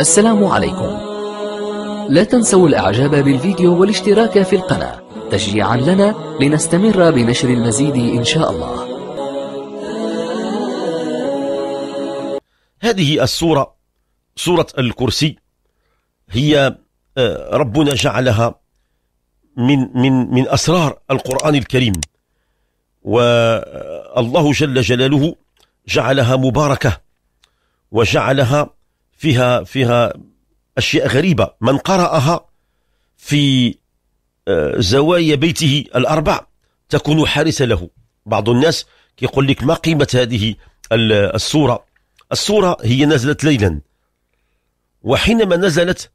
السلام عليكم لا تنسوا الاعجاب بالفيديو والاشتراك في القناة تشجيعا لنا لنستمر بنشر المزيد ان شاء الله هذه السورة سورة الكرسي هي آه، ربنا جعلها من من من اسرار القرآن الكريم والله جل جلاله جعلها مباركة وجعلها فيها فيها أشياء غريبة من قرأها في آه، زوايا بيته الأربع تكون حارسة له بعض الناس يقول لك ما قيمة هذه الصورة الصورة هي نزلت ليلا وحينما نزلت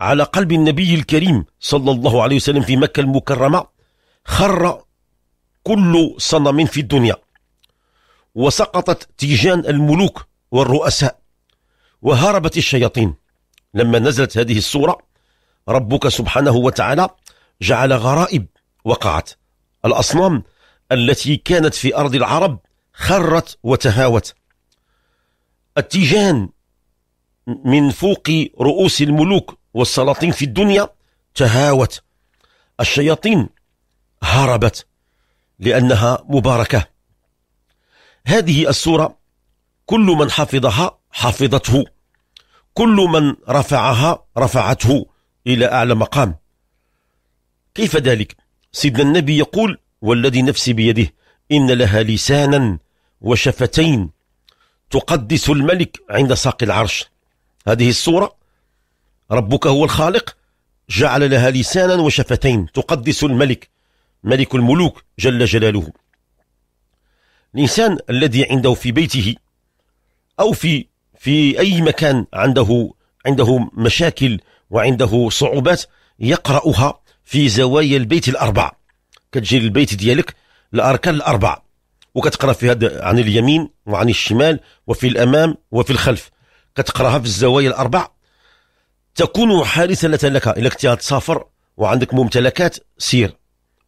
على قلب النبي الكريم صلى الله عليه وسلم في مكة المكرمة خر كل صنم في الدنيا وسقطت تيجان الملوك والرؤساء وهربت الشياطين لما نزلت هذه السورة ربك سبحانه وتعالى جعل غرائب وقعت الأصنام التي كانت في أرض العرب خرت وتهاوت التيجان من فوق رؤوس الملوك والسلاطين في الدنيا تهاوت الشياطين هربت لأنها مباركة هذه السورة كل من حفظها حفظته كل من رفعها رفعته إلى أعلى مقام كيف ذلك؟ سيدنا النبي يقول والذي نفسي بيده إن لها لسانا وشفتين تقدس الملك عند ساق العرش هذه الصورة ربك هو الخالق جعل لها لسانا وشفتين تقدس الملك ملك الملوك جل جلاله الإنسان الذي عنده في بيته أو في في أي مكان عنده عنده مشاكل وعنده صعوبات يقرأها في زوايا البيت الأربع كتجي للبيت ديالك الأركان الأربع وكتقرأ في هذا عن اليمين وعن الشمال وفي الأمام وفي الخلف كتقراها في الزوايا الأربع تكون حارسة لك إلا كنت تسافر وعندك ممتلكات سير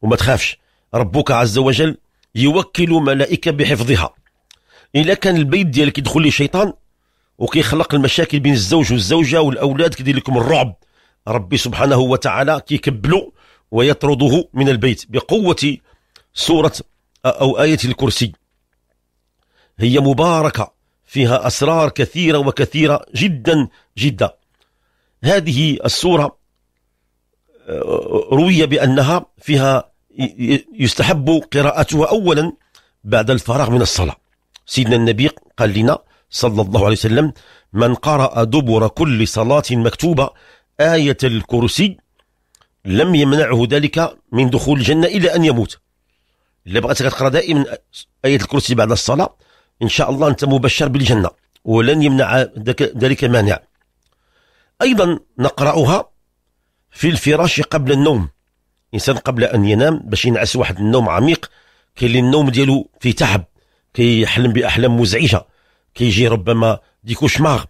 وما تخافش ربك عز وجل يوكل ملائكة بحفظها إذا كان البيت ديالك يدخل لي شيطان وكيخلق المشاكل بين الزوج والزوجه والاولاد كيدير لكم الرعب ربي سبحانه وتعالى كيكبلو ويطرده من البيت بقوه سوره او ايه الكرسي هي مباركه فيها اسرار كثيره وكثيره جدا جدا هذه السوره آه، روي بانها فيها يستحب قراءتها اولا بعد الفراغ من الصلاه سيدنا النبي قال لنا صلى الله عليه وسلم من قرأ دبر كل صلاة مكتوبة آية الكرسي لم يمنعه ذلك من دخول الجنة إلى أن يموت إلا بغيتك تقرأ دائما آية الكرسي بعد الصلاة إن شاء الله أنت مبشر بالجنة ولن يمنع ذلك مانع أيضا نقرأها في الفراش قبل النوم إنسان قبل أن ينام باش ينعس واحد النوم عميق كاين اللي النوم ديالو فيه تعب كيحلم بأحلام مزعجة كيجي ربما دي كوشمار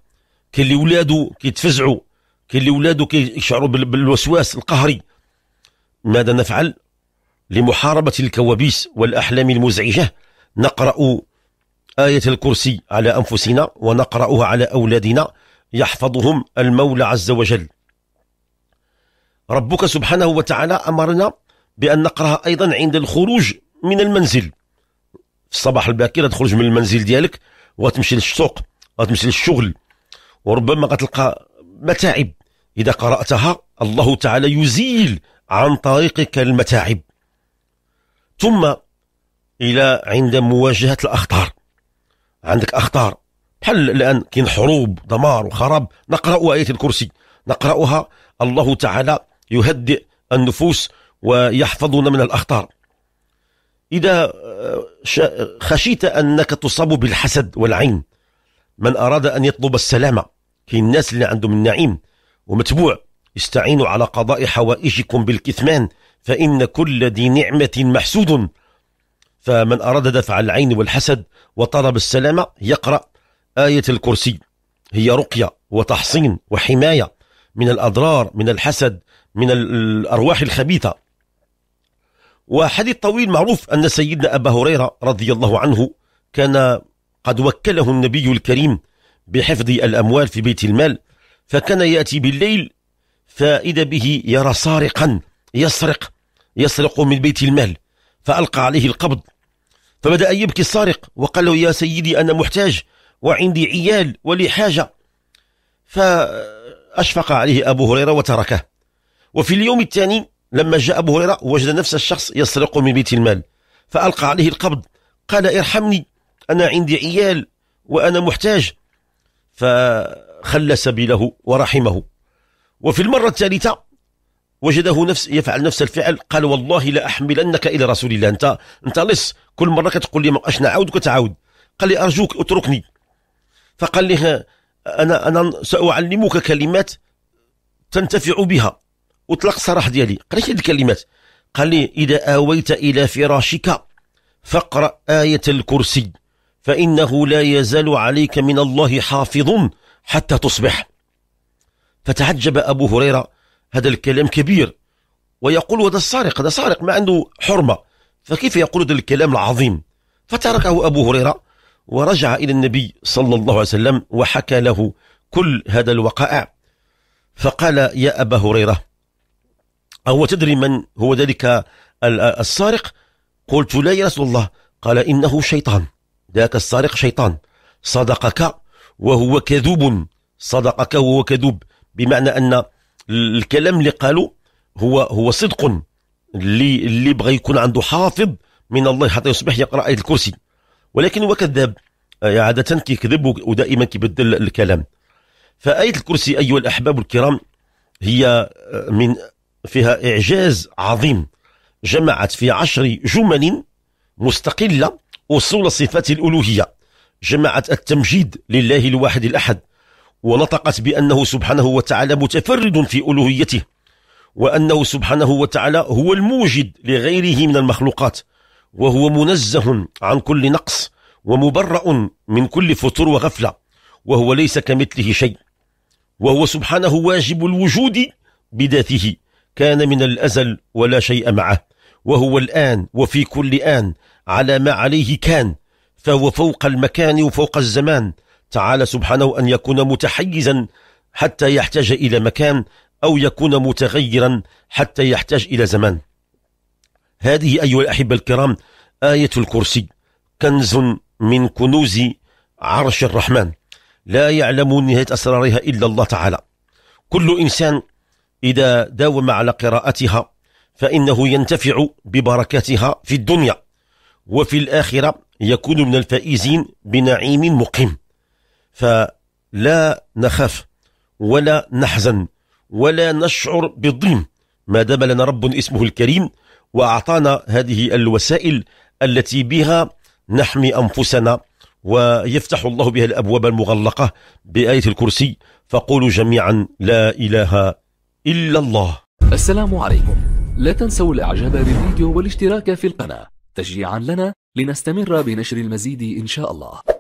كاين اللي ولادو كيتفزعوا كاين اللي ولادو كيشعروا بالوسواس القهري ماذا نفعل لمحاربة الكوابيس والأحلام المزعجة نقرأ آية الكرسي على أنفسنا ونقرأها على أولادنا يحفظهم المولى عز وجل ربك سبحانه وتعالى أمرنا بأن نقرأها أيضا عند الخروج من المنزل في الصباح الباكر تخرج من المنزل ديالك وغتمشي للسوق وتمشي للشغل وربما غتلقى متاعب إذا قرأتها الله تعالى يزيل عن طريقك المتاعب ثم إلى عند مواجهة الأخطار عندك أخطار بحال الآن كاين حروب دمار وخراب نقرأ آية الكرسي نقرأها الله تعالى يهدئ النفوس ويحفظنا من الأخطار إذا آه، خشيت أنك تصاب بالحسد والعين من أراد أن يطلب السلامة كي الناس اللي عندهم النعيم ومتبوع استعينوا على قضاء حوائجكم بالكثمان فإن كل ذي نعمة محسود فمن أراد دفع العين والحسد وطلب السلامة يقرأ آية الكرسي هي رقية وتحصين وحماية من الأضرار من الحسد من الأرواح الخبيثة وحديث طويل معروف أن سيدنا أبا هريرة رضي الله عنه كان قد وكله النبي الكريم بحفظ الأموال في بيت المال فكان يأتي بالليل فإذا به يرى سارقا يسرق يسرق من بيت المال فألقى عليه القبض فبدأ يبكي السارق وقال له يا سيدي أنا محتاج وعندي عيال ولي حاجة فأشفق عليه أبو هريرة وتركه وفي اليوم الثاني لما جاء أبو هريرة وجد نفس الشخص يسرق من بيت المال فألقى عليه القبض قال ارحمني أنا عندي عيال وأنا محتاج فخلى سبيله ورحمه وفي المرة الثالثة وجده نفس يفعل نفس الفعل قال والله لا أحملنك إلى رسول الله أنت أنت لص كل مرة كتقول لي ما بقاش نعاود كتعاود قال لي أرجوك اتركني فقال لي أنا أنا سأعلمك كلمات تنتفع بها وطلق صراح ديالي قريت هذه الكلمات قال لي اذا اويت الى فراشك فاقرا ايه الكرسي فانه لا يزال عليك من الله حافظ حتى تصبح فتعجب ابو هريره هذا الكلام كبير ويقول هذا السارق هذا سارق ما عنده حرمه فكيف يقول هذا الكلام العظيم فتركه ابو هريره ورجع الى النبي صلى الله عليه وسلم وحكى له كل هذا الوقائع فقال يا ابا هريره أو تدري من هو ذلك السارق قلت لا يا رسول الله قال إنه شيطان ذاك السارق شيطان صدقك وهو كذوب صدقك وهو كذوب بمعنى أن الكلام اللي قالوا هو هو صدق اللي اللي بغى يكون عنده حافظ من الله حتى يصبح يقرا ايه الكرسي ولكن هو كذاب آه، عاده كيكذب ودائما كيبدل الكلام فايه الكرسي ايها الاحباب الكرام هي آه، من فيها إعجاز عظيم جمعت في عشر جمل مستقلة أصول صفات الألوهية جمعت التمجيد لله الواحد الأحد ونطقت بأنه سبحانه وتعالى متفرد في ألوهيته وأنه سبحانه وتعالى هو الموجد لغيره من المخلوقات وهو منزه عن كل نقص ومبرأ من كل فتور وغفلة وهو ليس كمثله شيء وهو سبحانه واجب الوجود بذاته كان من الأزل ولا شيء معه وهو الآن وفي كل آن على ما عليه كان فهو فوق المكان وفوق الزمان تعالى سبحانه أن يكون متحيزا حتى يحتاج إلى مكان أو يكون متغيرا حتى يحتاج إلى زمان هذه أيها الأحبة الكرام آية الكرسي كنز من كنوز عرش الرحمن لا يعلم نهاية أسرارها إلا الله تعالى كل إنسان إذا داوم على قراءتها فإنه ينتفع ببركاتها في الدنيا وفي الآخرة يكون من الفائزين بنعيم مقيم فلا نخاف ولا نحزن ولا نشعر بالضيم ما دام لنا رب اسمه الكريم وأعطانا هذه الوسائل التي بها نحمي أنفسنا ويفتح الله بها الأبواب المغلقة بآية الكرسي فقولوا جميعا لا إله إلا الله السلام عليكم لا تنسوا الإعجاب بالفيديو والاشتراك في القناة تشجيعا لنا لنستمر بنشر المزيد إن شاء الله